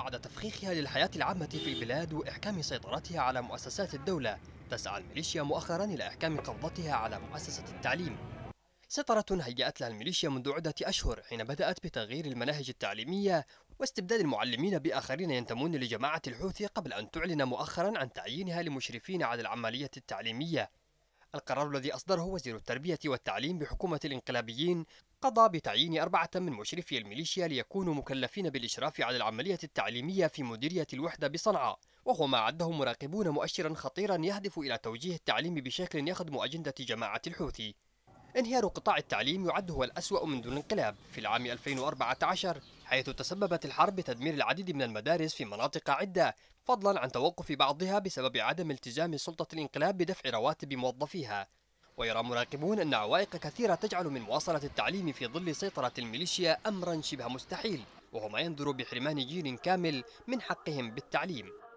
بعد تفخيخها للحياة العامة في البلاد وإحكام سيطرتها على مؤسسات الدولة تسعى الميليشيا مؤخرا إلى إحكام قبضتها على مؤسسة التعليم سيطرة هيأت لها الميليشيا منذ عدة أشهر حين بدأت بتغيير المناهج التعليمية واستبدال المعلمين بآخرين ينتمون لجماعة الحوثي قبل أن تعلن مؤخرا عن تعيينها لمشرفين على العملية التعليمية القرار الذي أصدره وزير التربية والتعليم بحكومة الانقلابيين قضى بتعيين أربعة من مشرفي الميليشيا ليكونوا مكلفين بالإشراف على العملية التعليمية في مديرية الوحدة بصنعاء وهو ما عده مراقبون مؤشرا خطيرا يهدف إلى توجيه التعليم بشكل يخدم أجندة جماعة الحوثي انهيار قطاع التعليم يعد هو الأسوأ منذ الانقلاب في العام 2014 حيث تسببت الحرب بتدمير العديد من المدارس في مناطق عدة فضلا عن توقف بعضها بسبب عدم التزام سلطة الانقلاب بدفع رواتب موظفيها ويرى مراقبون أن عوائق كثيرة تجعل من مواصلة التعليم في ظل سيطرة الميليشيا أمرا شبه مستحيل وهو ما ينذر بحرمان جيل كامل من حقهم بالتعليم